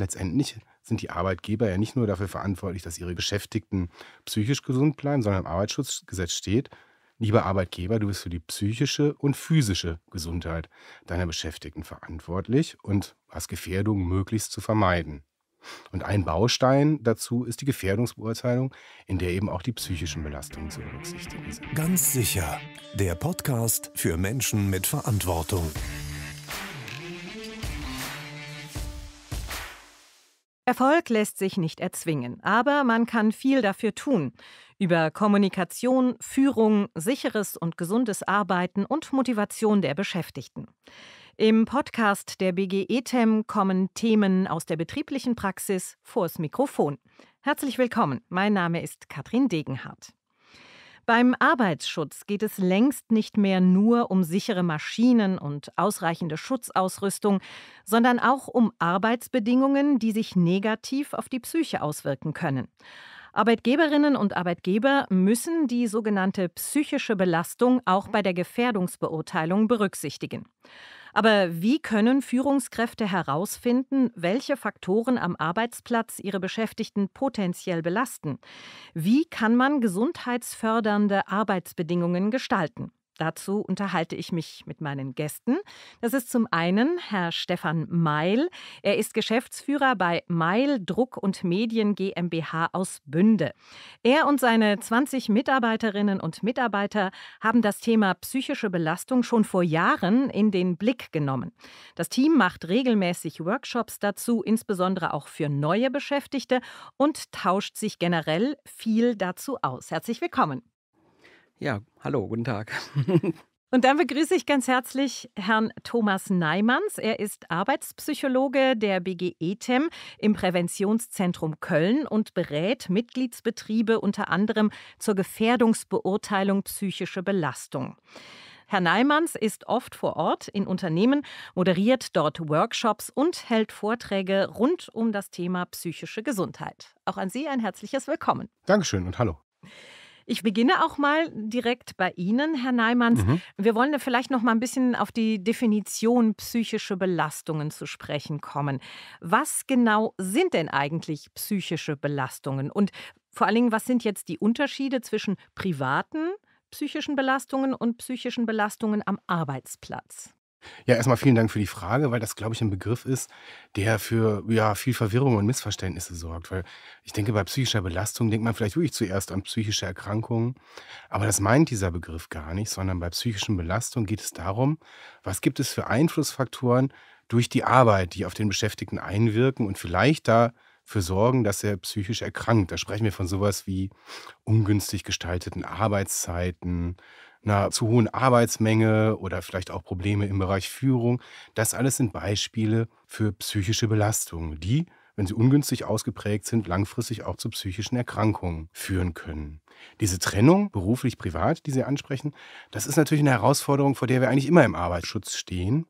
letztendlich sind die Arbeitgeber ja nicht nur dafür verantwortlich, dass ihre Beschäftigten psychisch gesund bleiben, sondern im Arbeitsschutzgesetz steht, lieber Arbeitgeber, du bist für die psychische und physische Gesundheit deiner Beschäftigten verantwortlich und hast Gefährdungen möglichst zu vermeiden. Und ein Baustein dazu ist die Gefährdungsbeurteilung, in der eben auch die psychischen Belastungen zu berücksichtigen sind. Ganz sicher, der Podcast für Menschen mit Verantwortung. Erfolg lässt sich nicht erzwingen, aber man kann viel dafür tun. Über Kommunikation, Führung, sicheres und gesundes Arbeiten und Motivation der Beschäftigten. Im Podcast der BGE-TEM kommen Themen aus der betrieblichen Praxis vors Mikrofon. Herzlich willkommen, mein Name ist Katrin Degenhardt. Beim Arbeitsschutz geht es längst nicht mehr nur um sichere Maschinen und ausreichende Schutzausrüstung, sondern auch um Arbeitsbedingungen, die sich negativ auf die Psyche auswirken können. Arbeitgeberinnen und Arbeitgeber müssen die sogenannte psychische Belastung auch bei der Gefährdungsbeurteilung berücksichtigen. Aber wie können Führungskräfte herausfinden, welche Faktoren am Arbeitsplatz ihre Beschäftigten potenziell belasten? Wie kann man gesundheitsfördernde Arbeitsbedingungen gestalten? Dazu unterhalte ich mich mit meinen Gästen. Das ist zum einen Herr Stefan Meil. Er ist Geschäftsführer bei Meil Druck und Medien GmbH aus Bünde. Er und seine 20 Mitarbeiterinnen und Mitarbeiter haben das Thema psychische Belastung schon vor Jahren in den Blick genommen. Das Team macht regelmäßig Workshops dazu, insbesondere auch für neue Beschäftigte und tauscht sich generell viel dazu aus. Herzlich willkommen. Ja, hallo, guten Tag. Und dann begrüße ich ganz herzlich Herrn Thomas Neimanns. Er ist Arbeitspsychologe der BGETEM im Präventionszentrum Köln und berät Mitgliedsbetriebe unter anderem zur Gefährdungsbeurteilung psychische Belastung. Herr Neimanns ist oft vor Ort in Unternehmen, moderiert dort Workshops und hält Vorträge rund um das Thema psychische Gesundheit. Auch an Sie ein herzliches Willkommen. Dankeschön und hallo. Ich beginne auch mal direkt bei Ihnen, Herr Neimanns. Mhm. Wir wollen vielleicht noch mal ein bisschen auf die Definition psychische Belastungen zu sprechen kommen. Was genau sind denn eigentlich psychische Belastungen? Und vor allen Dingen, was sind jetzt die Unterschiede zwischen privaten psychischen Belastungen und psychischen Belastungen am Arbeitsplatz? Ja, erstmal vielen Dank für die Frage, weil das, glaube ich, ein Begriff ist, der für, ja, viel Verwirrung und Missverständnisse sorgt. Weil ich denke, bei psychischer Belastung denkt man vielleicht wirklich zuerst an psychische Erkrankungen, aber das meint dieser Begriff gar nicht, sondern bei psychischen Belastungen geht es darum, was gibt es für Einflussfaktoren durch die Arbeit, die auf den Beschäftigten einwirken und vielleicht dafür sorgen, dass er psychisch erkrankt. Da sprechen wir von sowas wie ungünstig gestalteten Arbeitszeiten, einer zu hohen Arbeitsmenge oder vielleicht auch Probleme im Bereich Führung. Das alles sind Beispiele für psychische Belastungen, die, wenn sie ungünstig ausgeprägt sind, langfristig auch zu psychischen Erkrankungen führen können. Diese Trennung beruflich-privat, die Sie ansprechen, das ist natürlich eine Herausforderung, vor der wir eigentlich immer im Arbeitsschutz stehen.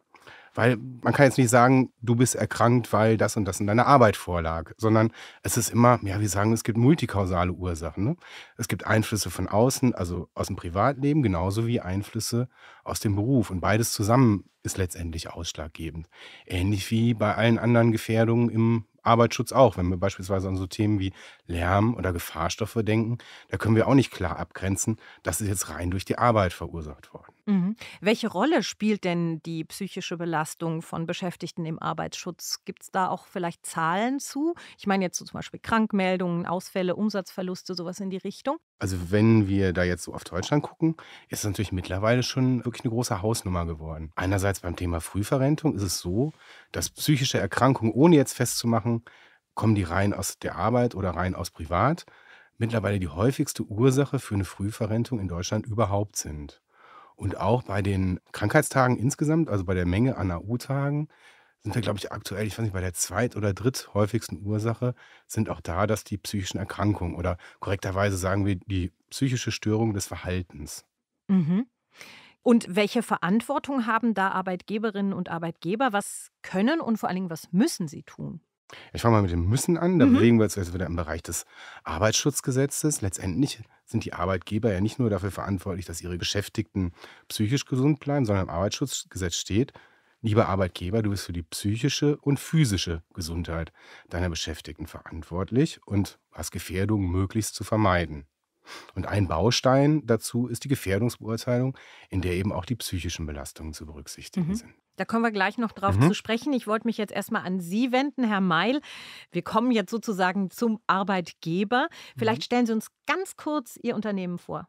Weil man kann jetzt nicht sagen, du bist erkrankt, weil das und das in deiner Arbeit vorlag, sondern es ist immer, ja, wir sagen, es gibt multikausale Ursachen. Ne? Es gibt Einflüsse von außen, also aus dem Privatleben, genauso wie Einflüsse aus dem Beruf. Und beides zusammen ist letztendlich ausschlaggebend. Ähnlich wie bei allen anderen Gefährdungen im Arbeitsschutz auch. Wenn wir beispielsweise an so Themen wie Lärm oder Gefahrstoffe denken, da können wir auch nicht klar abgrenzen, das ist jetzt rein durch die Arbeit verursacht worden. Mhm. Welche Rolle spielt denn die psychische Belastung von Beschäftigten im Arbeitsschutz? Gibt es da auch vielleicht Zahlen zu? Ich meine jetzt so zum Beispiel Krankmeldungen, Ausfälle, Umsatzverluste, sowas in die Richtung. Also wenn wir da jetzt so auf Deutschland gucken, ist es natürlich mittlerweile schon wirklich eine große Hausnummer geworden. Einerseits beim Thema Frühverrentung ist es so, dass psychische Erkrankungen, ohne jetzt festzumachen, kommen die rein aus der Arbeit oder rein aus Privat, mittlerweile die häufigste Ursache für eine Frühverrentung in Deutschland überhaupt sind. Und auch bei den Krankheitstagen insgesamt, also bei der Menge an AU-Tagen, sind wir, glaube ich, aktuell, ich weiß nicht, bei der zweit- oder dritthäufigsten Ursache sind auch da, dass die psychischen Erkrankungen oder korrekterweise sagen wir die psychische Störung des Verhaltens. Mhm. Und welche Verantwortung haben da Arbeitgeberinnen und Arbeitgeber? Was können und vor allen Dingen, was müssen sie tun? Ich fange mal mit dem Müssen an. Da mhm. bewegen wir uns jetzt also wieder im Bereich des Arbeitsschutzgesetzes. Letztendlich sind die Arbeitgeber ja nicht nur dafür verantwortlich, dass ihre Beschäftigten psychisch gesund bleiben, sondern im Arbeitsschutzgesetz steht, lieber Arbeitgeber, du bist für die psychische und physische Gesundheit deiner Beschäftigten verantwortlich und hast Gefährdungen möglichst zu vermeiden. Und ein Baustein dazu ist die Gefährdungsbeurteilung, in der eben auch die psychischen Belastungen zu berücksichtigen mhm. sind. Da kommen wir gleich noch drauf mhm. zu sprechen. Ich wollte mich jetzt erstmal an Sie wenden, Herr Meil. Wir kommen jetzt sozusagen zum Arbeitgeber. Vielleicht mhm. stellen Sie uns ganz kurz Ihr Unternehmen vor.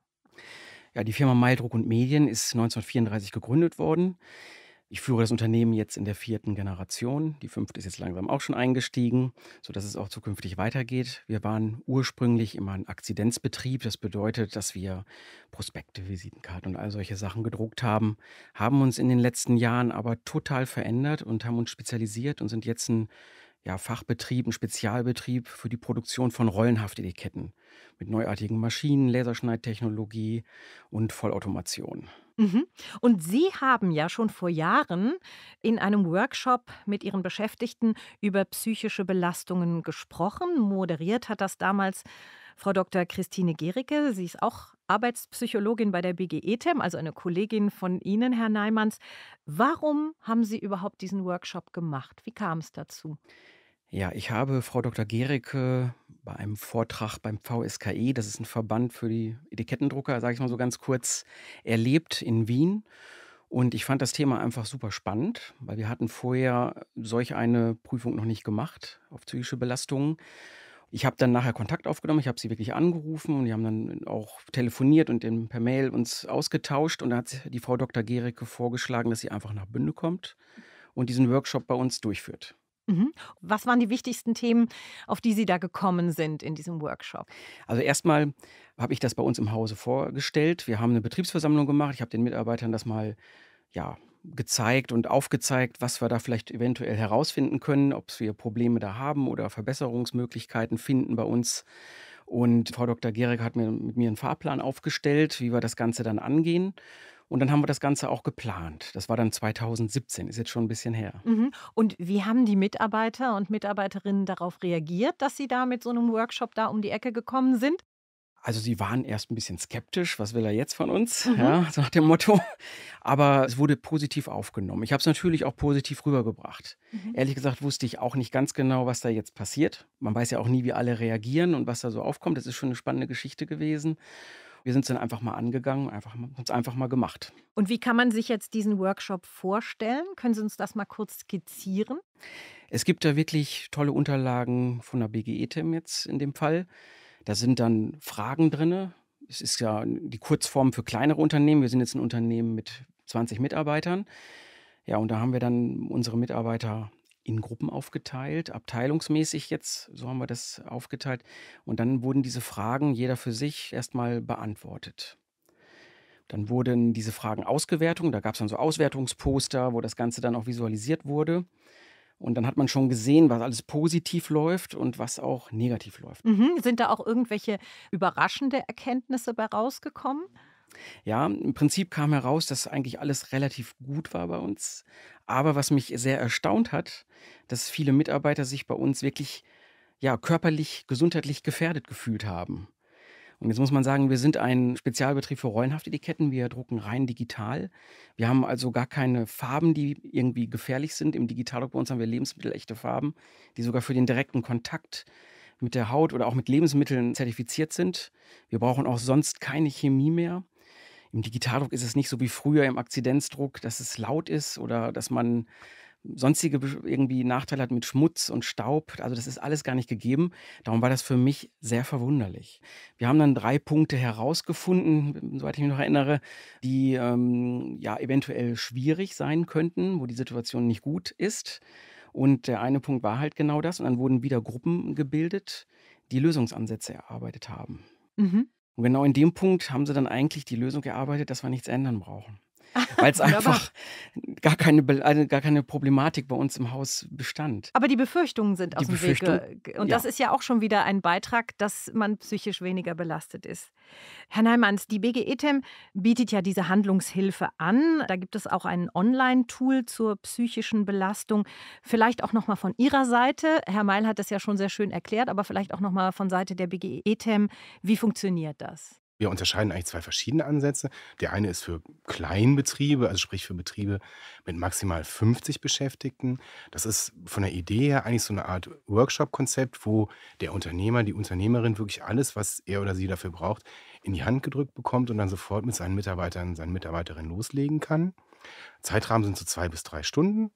Ja, die Firma Meildruck und Medien ist 1934 gegründet worden. Ich führe das Unternehmen jetzt in der vierten Generation. Die fünfte ist jetzt langsam auch schon eingestiegen, sodass es auch zukünftig weitergeht. Wir waren ursprünglich immer ein Akzidenzbetrieb. Das bedeutet, dass wir Prospekte, Visitenkarten und all solche Sachen gedruckt haben, haben uns in den letzten Jahren aber total verändert und haben uns spezialisiert und sind jetzt ein ja, Fachbetrieb, ein Spezialbetrieb für die Produktion von Rollenhaftetiketten mit neuartigen Maschinen, Laserschneidtechnologie und Vollautomation. Mhm. Und Sie haben ja schon vor Jahren in einem Workshop mit Ihren Beschäftigten über psychische Belastungen gesprochen. Moderiert hat das damals Frau Dr. Christine Gericke. Sie ist auch Arbeitspsychologin bei der BGE-TEM, also eine Kollegin von Ihnen, Herr Neimanns. Warum haben Sie überhaupt diesen Workshop gemacht? Wie kam es dazu? Ja, ich habe Frau Dr. Gericke bei einem Vortrag beim VSKE, das ist ein Verband für die Etikettendrucker, sage ich mal so ganz kurz, erlebt in Wien. Und ich fand das Thema einfach super spannend, weil wir hatten vorher solch eine Prüfung noch nicht gemacht auf psychische Belastungen. Ich habe dann nachher Kontakt aufgenommen, ich habe sie wirklich angerufen und die haben dann auch telefoniert und per Mail uns ausgetauscht. Und da hat die Frau Dr. Gericke vorgeschlagen, dass sie einfach nach Bünde kommt und diesen Workshop bei uns durchführt. Mhm. Was waren die wichtigsten Themen, auf die Sie da gekommen sind in diesem Workshop? Also erstmal habe ich das bei uns im Hause vorgestellt. Wir haben eine Betriebsversammlung gemacht. Ich habe den Mitarbeitern das mal ja, gezeigt und aufgezeigt, was wir da vielleicht eventuell herausfinden können, ob wir Probleme da haben oder Verbesserungsmöglichkeiten finden bei uns. Und Frau Dr. Gehrig hat mir, mit mir einen Fahrplan aufgestellt, wie wir das Ganze dann angehen. Und dann haben wir das Ganze auch geplant. Das war dann 2017, ist jetzt schon ein bisschen her. Mhm. Und wie haben die Mitarbeiter und Mitarbeiterinnen darauf reagiert, dass sie da mit so einem Workshop da um die Ecke gekommen sind? Also sie waren erst ein bisschen skeptisch, was will er jetzt von uns? Mhm. Ja, so nach dem Motto. Aber es wurde positiv aufgenommen. Ich habe es natürlich auch positiv rübergebracht. Mhm. Ehrlich gesagt wusste ich auch nicht ganz genau, was da jetzt passiert. Man weiß ja auch nie, wie alle reagieren und was da so aufkommt. Das ist schon eine spannende Geschichte gewesen. Wir sind es dann einfach mal angegangen, einfach haben es einfach mal gemacht. Und wie kann man sich jetzt diesen Workshop vorstellen? Können Sie uns das mal kurz skizzieren? Es gibt da wirklich tolle Unterlagen von der BGE-TEM jetzt in dem Fall. Da sind dann Fragen drin. Es ist ja die Kurzform für kleinere Unternehmen. Wir sind jetzt ein Unternehmen mit 20 Mitarbeitern. Ja, und da haben wir dann unsere Mitarbeiter in Gruppen aufgeteilt, abteilungsmäßig jetzt, so haben wir das aufgeteilt. Und dann wurden diese Fragen jeder für sich erstmal beantwortet. Dann wurden diese Fragen ausgewertet, da gab es dann so Auswertungsposter, wo das Ganze dann auch visualisiert wurde. Und dann hat man schon gesehen, was alles positiv läuft und was auch negativ läuft. Mhm. Sind da auch irgendwelche überraschende Erkenntnisse bei rausgekommen? Ja, im Prinzip kam heraus, dass eigentlich alles relativ gut war bei uns. Aber was mich sehr erstaunt hat, dass viele Mitarbeiter sich bei uns wirklich ja, körperlich, gesundheitlich gefährdet gefühlt haben. Und jetzt muss man sagen, wir sind ein Spezialbetrieb für Rollenhaftetiketten. Wir drucken rein digital. Wir haben also gar keine Farben, die irgendwie gefährlich sind. Im Digitaldruck bei uns haben wir lebensmittelechte Farben, die sogar für den direkten Kontakt mit der Haut oder auch mit Lebensmitteln zertifiziert sind. Wir brauchen auch sonst keine Chemie mehr. Im Digitaldruck ist es nicht so wie früher im Akzidenzdruck, dass es laut ist oder dass man sonstige irgendwie Nachteile hat mit Schmutz und Staub. Also das ist alles gar nicht gegeben. Darum war das für mich sehr verwunderlich. Wir haben dann drei Punkte herausgefunden, soweit ich mich noch erinnere, die ähm, ja eventuell schwierig sein könnten, wo die Situation nicht gut ist. Und der eine Punkt war halt genau das. Und dann wurden wieder Gruppen gebildet, die Lösungsansätze erarbeitet haben. Mhm. Und genau in dem Punkt haben sie dann eigentlich die Lösung gearbeitet, dass wir nichts ändern brauchen weil es einfach gar keine, gar keine Problematik bei uns im Haus bestand. Aber die Befürchtungen sind die aus dem Weg. Und ja. das ist ja auch schon wieder ein Beitrag, dass man psychisch weniger belastet ist. Herr Neumanns, die BGE-TEM bietet ja diese Handlungshilfe an. Da gibt es auch ein Online-Tool zur psychischen Belastung. Vielleicht auch nochmal von Ihrer Seite. Herr Meil hat das ja schon sehr schön erklärt, aber vielleicht auch nochmal von Seite der BGE-TEM. Wie funktioniert das? wir unterscheiden eigentlich zwei verschiedene Ansätze. Der eine ist für Kleinbetriebe, also sprich für Betriebe mit maximal 50 Beschäftigten. Das ist von der Idee her eigentlich so eine Art Workshop-Konzept, wo der Unternehmer, die Unternehmerin wirklich alles, was er oder sie dafür braucht, in die Hand gedrückt bekommt und dann sofort mit seinen Mitarbeitern, seinen Mitarbeiterinnen loslegen kann. Zeitrahmen sind so zwei bis drei Stunden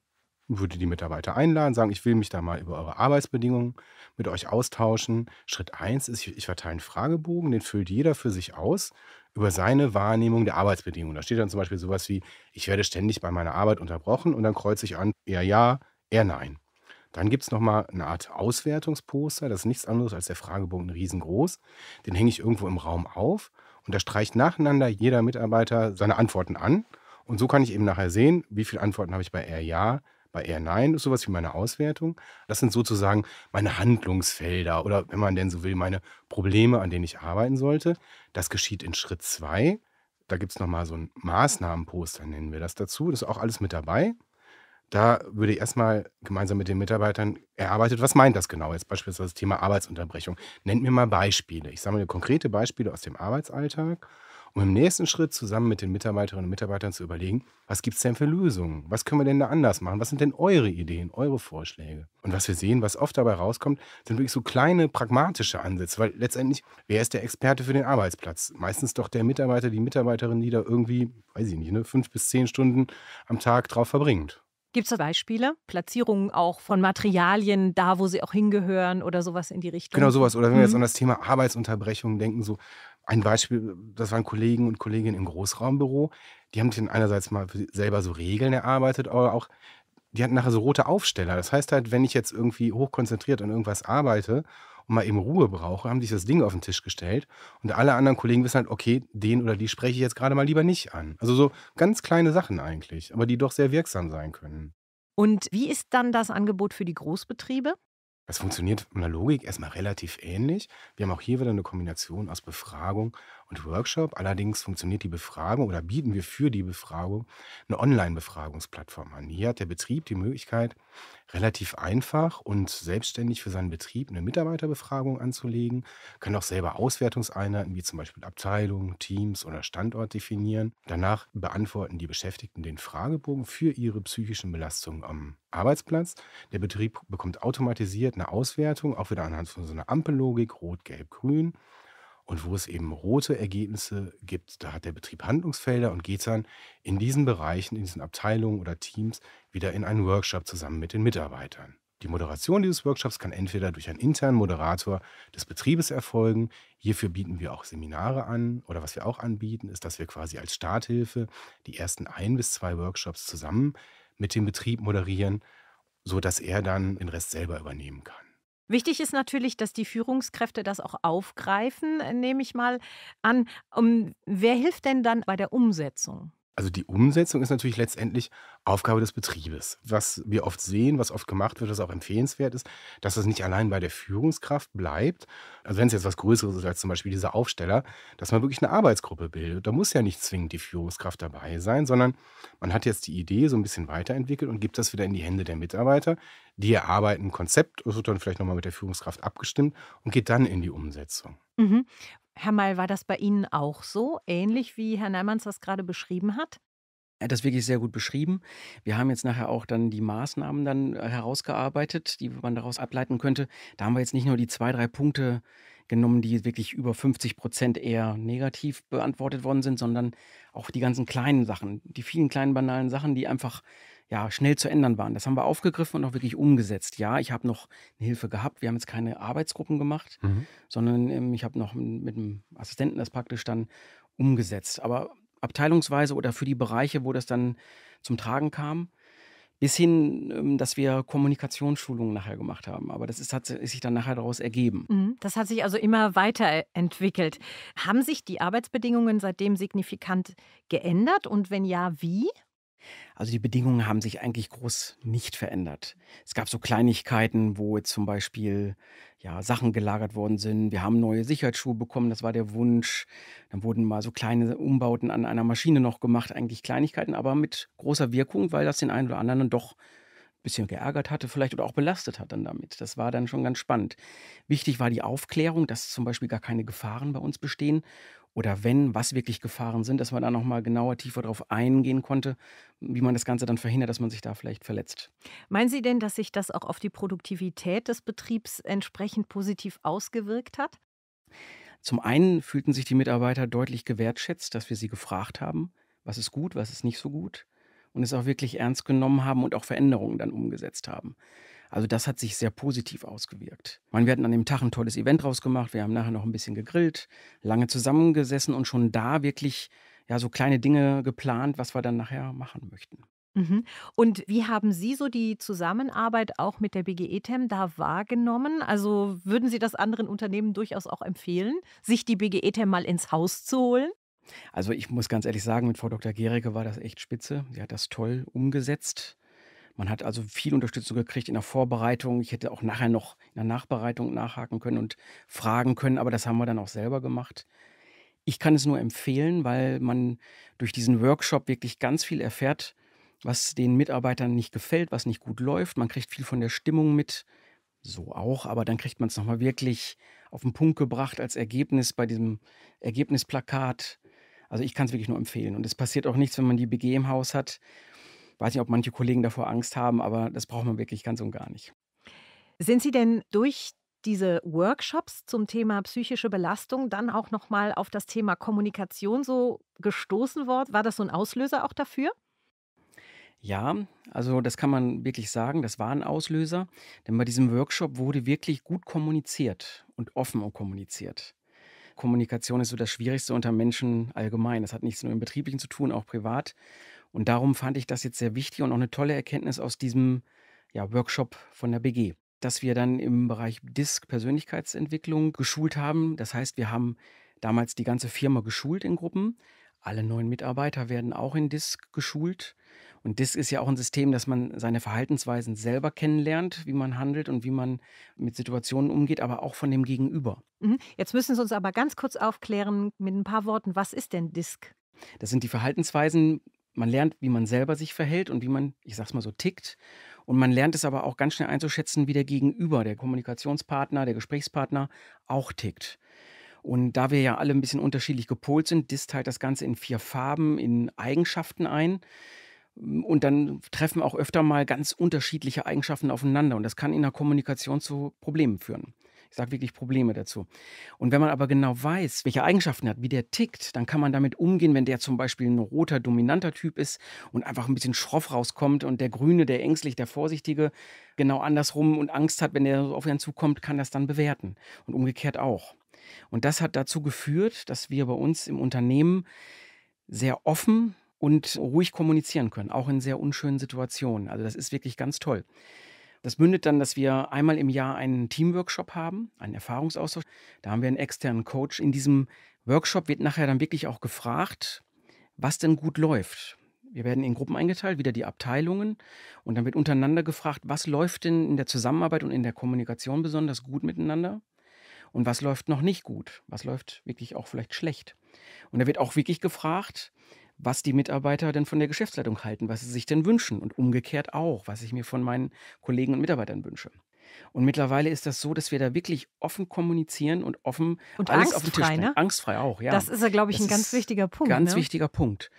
würde die Mitarbeiter einladen, sagen, ich will mich da mal über eure Arbeitsbedingungen mit euch austauschen. Schritt 1 ist, ich verteile einen Fragebogen, den füllt jeder für sich aus über seine Wahrnehmung der Arbeitsbedingungen. Da steht dann zum Beispiel sowas wie, ich werde ständig bei meiner Arbeit unterbrochen und dann kreuze ich an, eher ja, eher nein. Dann gibt es nochmal eine Art Auswertungsposter, das ist nichts anderes als der Fragebogen riesengroß. Den hänge ich irgendwo im Raum auf und da streicht nacheinander jeder Mitarbeiter seine Antworten an. Und so kann ich eben nachher sehen, wie viele Antworten habe ich bei eher ja, bei eher Nein ist sowas wie meine Auswertung. Das sind sozusagen meine Handlungsfelder oder wenn man denn so will, meine Probleme, an denen ich arbeiten sollte. Das geschieht in Schritt zwei. Da gibt es nochmal so ein Maßnahmenposter, nennen wir das dazu. Das ist auch alles mit dabei. Da würde ich erstmal gemeinsam mit den Mitarbeitern erarbeitet, was meint das genau jetzt beispielsweise das Thema Arbeitsunterbrechung. Nennt mir mal Beispiele. Ich sammle konkrete Beispiele aus dem Arbeitsalltag um im nächsten Schritt zusammen mit den Mitarbeiterinnen und Mitarbeitern zu überlegen, was gibt es denn für Lösungen? Was können wir denn da anders machen? Was sind denn eure Ideen, eure Vorschläge? Und was wir sehen, was oft dabei rauskommt, sind wirklich so kleine pragmatische Ansätze, weil letztendlich, wer ist der Experte für den Arbeitsplatz? Meistens doch der Mitarbeiter, die Mitarbeiterin, die da irgendwie, weiß ich nicht, ne, fünf bis zehn Stunden am Tag drauf verbringt. Gibt es da Beispiele? Platzierungen auch von Materialien da, wo sie auch hingehören oder sowas in die Richtung? Genau sowas. Oder wenn mhm. wir jetzt mhm. an das Thema Arbeitsunterbrechung denken, so ein Beispiel, das waren Kollegen und Kolleginnen im Großraumbüro, die haben sich einerseits mal selber so Regeln erarbeitet, aber auch die hatten nachher so rote Aufsteller. Das heißt halt, wenn ich jetzt irgendwie hochkonzentriert an irgendwas arbeite und mal eben Ruhe brauche, haben sich das Ding auf den Tisch gestellt. Und alle anderen Kollegen wissen halt, okay, den oder die spreche ich jetzt gerade mal lieber nicht an. Also so ganz kleine Sachen eigentlich, aber die doch sehr wirksam sein können. Und wie ist dann das Angebot für die Großbetriebe? Das funktioniert in der Logik erstmal relativ ähnlich. Wir haben auch hier wieder eine Kombination aus Befragung und Workshop. Allerdings funktioniert die Befragung oder bieten wir für die Befragung eine Online-Befragungsplattform an. Hier hat der Betrieb die Möglichkeit, relativ einfach und selbstständig für seinen Betrieb eine Mitarbeiterbefragung anzulegen, kann auch selber Auswertungseinheiten wie zum Beispiel Abteilungen, Teams oder Standort definieren. Danach beantworten die Beschäftigten den Fragebogen für ihre psychischen Belastungen am Arbeitsplatz. Der Betrieb bekommt automatisiert eine Auswertung, auch wieder anhand von so einer Ampellogik, rot, gelb, grün. Und wo es eben rote Ergebnisse gibt, da hat der Betrieb Handlungsfelder und geht dann in diesen Bereichen, in diesen Abteilungen oder Teams wieder in einen Workshop zusammen mit den Mitarbeitern. Die Moderation dieses Workshops kann entweder durch einen internen Moderator des Betriebes erfolgen. Hierfür bieten wir auch Seminare an. Oder was wir auch anbieten, ist, dass wir quasi als Starthilfe die ersten ein bis zwei Workshops zusammen mit dem Betrieb moderieren, sodass er dann den Rest selber übernehmen kann. Wichtig ist natürlich, dass die Führungskräfte das auch aufgreifen, äh, nehme ich mal an. Um, ähm, wer hilft denn dann bei der Umsetzung? Also die Umsetzung ist natürlich letztendlich Aufgabe des Betriebes. Was wir oft sehen, was oft gemacht wird, was auch empfehlenswert ist, dass es nicht allein bei der Führungskraft bleibt. Also wenn es jetzt was Größeres ist als zum Beispiel dieser Aufsteller, dass man wirklich eine Arbeitsgruppe bildet. Da muss ja nicht zwingend die Führungskraft dabei sein, sondern man hat jetzt die Idee so ein bisschen weiterentwickelt und gibt das wieder in die Hände der Mitarbeiter. Die erarbeiten ein Konzept, das wird dann vielleicht nochmal mit der Führungskraft abgestimmt und geht dann in die Umsetzung. Mhm. Herr May, war das bei Ihnen auch so, ähnlich wie Herr Neumanns das gerade beschrieben hat? Er hat das wirklich sehr gut beschrieben. Wir haben jetzt nachher auch dann die Maßnahmen dann äh, herausgearbeitet, die man daraus ableiten könnte. Da haben wir jetzt nicht nur die zwei, drei Punkte genommen, die wirklich über 50 Prozent eher negativ beantwortet worden sind, sondern auch die ganzen kleinen Sachen, die vielen kleinen banalen Sachen, die einfach ja, schnell zu ändern waren. Das haben wir aufgegriffen und auch wirklich umgesetzt. Ja, ich habe noch eine Hilfe gehabt. Wir haben jetzt keine Arbeitsgruppen gemacht, mhm. sondern ähm, ich habe noch mit, mit einem Assistenten das praktisch dann umgesetzt. Aber abteilungsweise oder für die Bereiche, wo das dann zum Tragen kam, bis hin, ähm, dass wir Kommunikationsschulungen nachher gemacht haben. Aber das ist, hat sich dann nachher daraus ergeben. Mhm. Das hat sich also immer weiterentwickelt. Äh, haben sich die Arbeitsbedingungen seitdem signifikant geändert und wenn ja, wie? Also die Bedingungen haben sich eigentlich groß nicht verändert. Es gab so Kleinigkeiten, wo jetzt zum Beispiel ja, Sachen gelagert worden sind. Wir haben neue Sicherheitsschuhe bekommen, das war der Wunsch. Dann wurden mal so kleine Umbauten an einer Maschine noch gemacht, eigentlich Kleinigkeiten, aber mit großer Wirkung, weil das den einen oder anderen doch ein bisschen geärgert hatte vielleicht oder auch belastet hat dann damit. Das war dann schon ganz spannend. Wichtig war die Aufklärung, dass zum Beispiel gar keine Gefahren bei uns bestehen oder wenn, was wirklich Gefahren sind, dass man da nochmal genauer, tiefer drauf eingehen konnte, wie man das Ganze dann verhindert, dass man sich da vielleicht verletzt. Meinen Sie denn, dass sich das auch auf die Produktivität des Betriebs entsprechend positiv ausgewirkt hat? Zum einen fühlten sich die Mitarbeiter deutlich gewertschätzt, dass wir sie gefragt haben, was ist gut, was ist nicht so gut und es auch wirklich ernst genommen haben und auch Veränderungen dann umgesetzt haben. Also das hat sich sehr positiv ausgewirkt. wir hatten an dem Tag ein tolles Event rausgemacht, wir haben nachher noch ein bisschen gegrillt, lange zusammengesessen und schon da wirklich ja so kleine Dinge geplant, was wir dann nachher machen möchten. Mhm. Und wie haben Sie so die Zusammenarbeit auch mit der BGE-TEM da wahrgenommen? Also würden Sie das anderen Unternehmen durchaus auch empfehlen, sich die BGE-TEM mal ins Haus zu holen? Also ich muss ganz ehrlich sagen, mit Frau Dr. Gericke war das echt spitze. Sie hat das toll umgesetzt. Man hat also viel Unterstützung gekriegt in der Vorbereitung. Ich hätte auch nachher noch in der Nachbereitung nachhaken können und fragen können, aber das haben wir dann auch selber gemacht. Ich kann es nur empfehlen, weil man durch diesen Workshop wirklich ganz viel erfährt, was den Mitarbeitern nicht gefällt, was nicht gut läuft. Man kriegt viel von der Stimmung mit, so auch, aber dann kriegt man es nochmal wirklich auf den Punkt gebracht als Ergebnis bei diesem Ergebnisplakat. Also ich kann es wirklich nur empfehlen. Und es passiert auch nichts, wenn man die BG im Haus hat weiß nicht, ob manche Kollegen davor Angst haben, aber das braucht man wirklich ganz und gar nicht. Sind Sie denn durch diese Workshops zum Thema psychische Belastung dann auch nochmal auf das Thema Kommunikation so gestoßen worden? War das so ein Auslöser auch dafür? Ja, also das kann man wirklich sagen, das war ein Auslöser, denn bei diesem Workshop wurde wirklich gut kommuniziert und offen kommuniziert. Kommunikation ist so das Schwierigste unter Menschen allgemein. Das hat nichts nur im Betrieblichen zu tun, auch privat. Und darum fand ich das jetzt sehr wichtig und auch eine tolle Erkenntnis aus diesem ja, Workshop von der BG, dass wir dann im Bereich Disk Persönlichkeitsentwicklung geschult haben. Das heißt, wir haben damals die ganze Firma geschult in Gruppen. Alle neuen Mitarbeiter werden auch in Disk geschult. Und Disk ist ja auch ein System, dass man seine Verhaltensweisen selber kennenlernt, wie man handelt und wie man mit Situationen umgeht, aber auch von dem Gegenüber. Mhm. Jetzt müssen Sie uns aber ganz kurz aufklären mit ein paar Worten, was ist denn Disk? Das sind die Verhaltensweisen, man lernt, wie man selber sich verhält und wie man, ich sag's mal so, tickt. Und man lernt es aber auch ganz schnell einzuschätzen, wie der Gegenüber, der Kommunikationspartner, der Gesprächspartner auch tickt. Und da wir ja alle ein bisschen unterschiedlich gepolt sind, DIS teilt halt das Ganze in vier Farben, in Eigenschaften ein. Und dann treffen auch öfter mal ganz unterschiedliche Eigenschaften aufeinander. Und das kann in der Kommunikation zu Problemen führen. Ich sage wirklich Probleme dazu. Und wenn man aber genau weiß, welche Eigenschaften hat, wie der tickt, dann kann man damit umgehen, wenn der zum Beispiel ein roter, dominanter Typ ist und einfach ein bisschen schroff rauskommt und der Grüne, der ängstlich, der Vorsichtige, genau andersrum und Angst hat, wenn der auf ihn zukommt, kann das dann bewerten. Und umgekehrt auch. Und das hat dazu geführt, dass wir bei uns im Unternehmen sehr offen und ruhig kommunizieren können, auch in sehr unschönen Situationen. Also das ist wirklich ganz toll. Das mündet dann, dass wir einmal im Jahr einen Teamworkshop haben, einen Erfahrungsaustausch. Da haben wir einen externen Coach. In diesem Workshop wird nachher dann wirklich auch gefragt, was denn gut läuft. Wir werden in Gruppen eingeteilt, wieder die Abteilungen. Und dann wird untereinander gefragt, was läuft denn in der Zusammenarbeit und in der Kommunikation besonders gut miteinander? Und was läuft noch nicht gut? Was läuft wirklich auch vielleicht schlecht? Und da wird auch wirklich gefragt, was die Mitarbeiter denn von der Geschäftsleitung halten, was sie sich denn wünschen und umgekehrt auch, was ich mir von meinen Kollegen und Mitarbeitern wünsche. Und mittlerweile ist das so, dass wir da wirklich offen kommunizieren und offen und alles auf den Tisch bringen. Ne? Angstfrei auch, ja. Das ist ja, glaube ich, das ein ganz wichtiger Punkt. Ganz ne? wichtiger Punkt.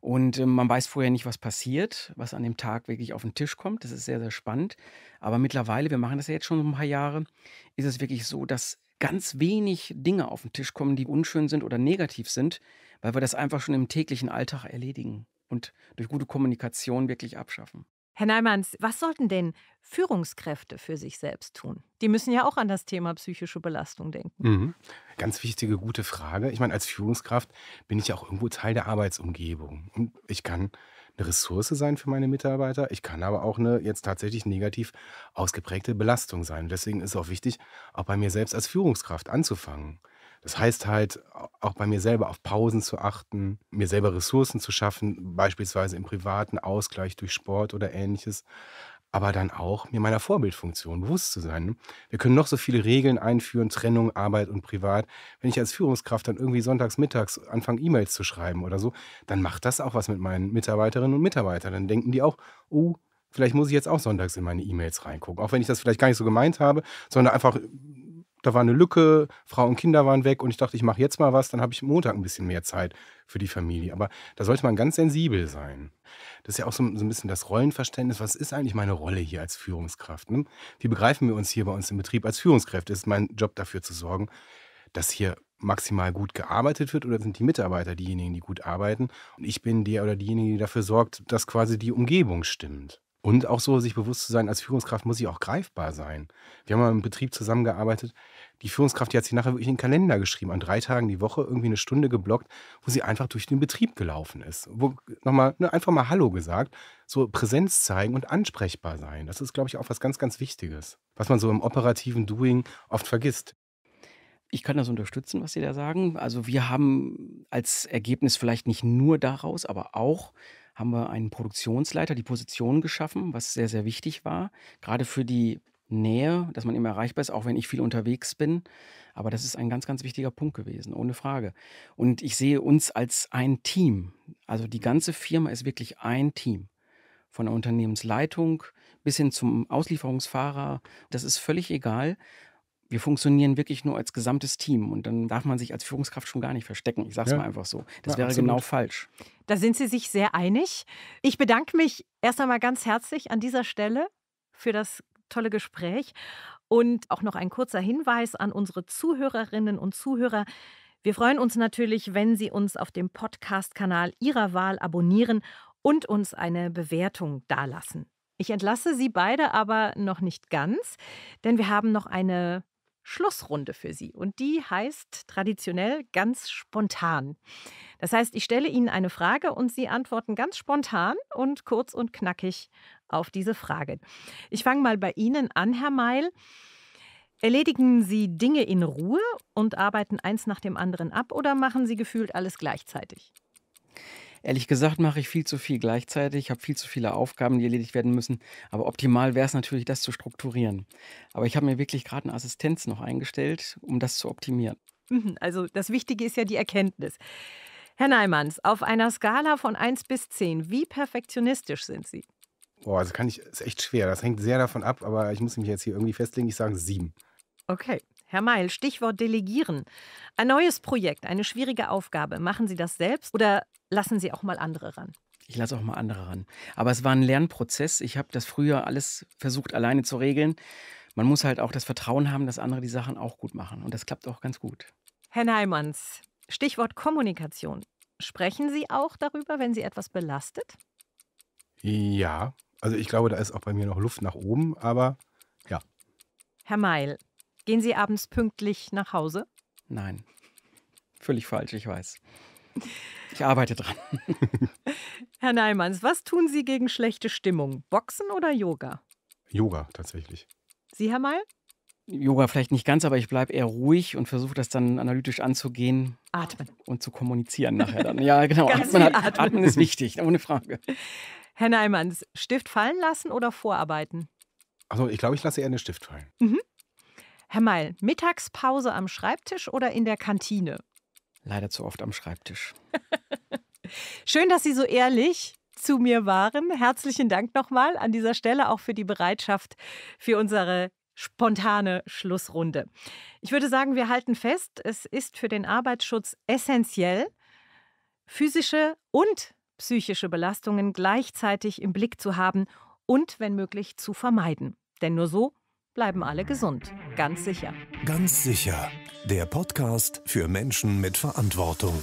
Und äh, man weiß vorher nicht, was passiert, was an dem Tag wirklich auf den Tisch kommt. Das ist sehr, sehr spannend. Aber mittlerweile, wir machen das ja jetzt schon ein paar Jahre, ist es wirklich so, dass ganz wenig Dinge auf den Tisch kommen, die unschön sind oder negativ sind, weil wir das einfach schon im täglichen Alltag erledigen und durch gute Kommunikation wirklich abschaffen. Herr Neumanns, was sollten denn Führungskräfte für sich selbst tun? Die müssen ja auch an das Thema psychische Belastung denken. Mhm. Ganz wichtige, gute Frage. Ich meine, als Führungskraft bin ich ja auch irgendwo Teil der Arbeitsumgebung. Und ich kann eine Ressource sein für meine Mitarbeiter. Ich kann aber auch eine jetzt tatsächlich negativ ausgeprägte Belastung sein. Deswegen ist es auch wichtig, auch bei mir selbst als Führungskraft anzufangen. Das heißt halt, auch bei mir selber auf Pausen zu achten, mir selber Ressourcen zu schaffen, beispielsweise im privaten Ausgleich durch Sport oder ähnliches, aber dann auch mir meiner Vorbildfunktion bewusst zu sein. Ne? Wir können noch so viele Regeln einführen, Trennung, Arbeit und Privat. Wenn ich als Führungskraft dann irgendwie sonntags mittags anfange, E-Mails zu schreiben oder so, dann macht das auch was mit meinen Mitarbeiterinnen und Mitarbeitern. Dann denken die auch, oh, vielleicht muss ich jetzt auch sonntags in meine E-Mails reingucken. Auch wenn ich das vielleicht gar nicht so gemeint habe, sondern einfach da war eine Lücke, Frau und Kinder waren weg und ich dachte, ich mache jetzt mal was, dann habe ich Montag ein bisschen mehr Zeit für die Familie. Aber da sollte man ganz sensibel sein. Das ist ja auch so, so ein bisschen das Rollenverständnis. Was ist eigentlich meine Rolle hier als Führungskraft? Ne? Wie begreifen wir uns hier bei uns im Betrieb als Führungskräfte? Ist mein Job dafür zu sorgen, dass hier maximal gut gearbeitet wird oder sind die Mitarbeiter diejenigen, die gut arbeiten und ich bin der oder diejenige, die dafür sorgt, dass quasi die Umgebung stimmt. Und auch so sich bewusst zu sein, als Führungskraft muss ich auch greifbar sein. Wir haben mal im Betrieb zusammengearbeitet. Die Führungskraft, die hat sich nachher wirklich in den Kalender geschrieben, an drei Tagen die Woche irgendwie eine Stunde geblockt, wo sie einfach durch den Betrieb gelaufen ist. Wo nochmal, ne, einfach mal Hallo gesagt, so Präsenz zeigen und ansprechbar sein. Das ist, glaube ich, auch was ganz, ganz Wichtiges, was man so im operativen Doing oft vergisst. Ich kann das unterstützen, was Sie da sagen. Also wir haben als Ergebnis vielleicht nicht nur daraus, aber auch haben wir einen Produktionsleiter, die Position geschaffen, was sehr, sehr wichtig war, gerade für die Nähe, dass man immer erreichbar ist, auch wenn ich viel unterwegs bin. Aber das ist ein ganz, ganz wichtiger Punkt gewesen, ohne Frage. Und ich sehe uns als ein Team. Also die ganze Firma ist wirklich ein Team. Von der Unternehmensleitung bis hin zum Auslieferungsfahrer. Das ist völlig egal, wir funktionieren wirklich nur als gesamtes Team und dann darf man sich als Führungskraft schon gar nicht verstecken. Ich sage es ja. mal einfach so. Das ja, wäre absolut. genau falsch. Da sind Sie sich sehr einig. Ich bedanke mich erst einmal ganz herzlich an dieser Stelle für das tolle Gespräch und auch noch ein kurzer Hinweis an unsere Zuhörerinnen und Zuhörer. Wir freuen uns natürlich, wenn Sie uns auf dem Podcast-Kanal Ihrer Wahl abonnieren und uns eine Bewertung dalassen. Ich entlasse Sie beide aber noch nicht ganz, denn wir haben noch eine Schlussrunde für Sie. Und die heißt traditionell ganz spontan. Das heißt, ich stelle Ihnen eine Frage und Sie antworten ganz spontan und kurz und knackig auf diese Frage. Ich fange mal bei Ihnen an, Herr Meil. Erledigen Sie Dinge in Ruhe und arbeiten eins nach dem anderen ab oder machen Sie gefühlt alles gleichzeitig? Ehrlich gesagt mache ich viel zu viel gleichzeitig, habe viel zu viele Aufgaben, die erledigt werden müssen. Aber optimal wäre es natürlich, das zu strukturieren. Aber ich habe mir wirklich gerade eine Assistenz noch eingestellt, um das zu optimieren. Mhm, also das Wichtige ist ja die Erkenntnis. Herr Neimanns, auf einer Skala von 1 bis 10, wie perfektionistisch sind Sie? Boah, das kann ich, ist echt schwer. Das hängt sehr davon ab, aber ich muss mich jetzt hier irgendwie festlegen. Ich sage 7. Okay. Herr Meil, Stichwort Delegieren. Ein neues Projekt, eine schwierige Aufgabe. Machen Sie das selbst oder lassen Sie auch mal andere ran? Ich lasse auch mal andere ran. Aber es war ein Lernprozess. Ich habe das früher alles versucht, alleine zu regeln. Man muss halt auch das Vertrauen haben, dass andere die Sachen auch gut machen. Und das klappt auch ganz gut. Herr Neimanns, Stichwort Kommunikation. Sprechen Sie auch darüber, wenn Sie etwas belastet? Ja, also ich glaube, da ist auch bei mir noch Luft nach oben, aber ja. Herr Meil, Gehen Sie abends pünktlich nach Hause? Nein. Völlig falsch, ich weiß. Ich arbeite dran. Herr Neimanns, was tun Sie gegen schlechte Stimmung? Boxen oder Yoga? Yoga tatsächlich. Sie, Herr May? Yoga vielleicht nicht ganz, aber ich bleibe eher ruhig und versuche das dann analytisch anzugehen. Atmen. Und zu kommunizieren nachher dann. Ja, genau. Atmen, atmen. atmen, ist wichtig, ohne Frage. Herr Neimanns, Stift fallen lassen oder vorarbeiten? Also ich glaube, ich lasse eher den Stift fallen. Mhm. Herr Meil, Mittagspause am Schreibtisch oder in der Kantine? Leider zu oft am Schreibtisch. Schön, dass Sie so ehrlich zu mir waren. Herzlichen Dank nochmal an dieser Stelle auch für die Bereitschaft für unsere spontane Schlussrunde. Ich würde sagen, wir halten fest, es ist für den Arbeitsschutz essentiell, physische und psychische Belastungen gleichzeitig im Blick zu haben und wenn möglich zu vermeiden. Denn nur so bleiben alle gesund. Ganz sicher. Ganz sicher. Der Podcast für Menschen mit Verantwortung.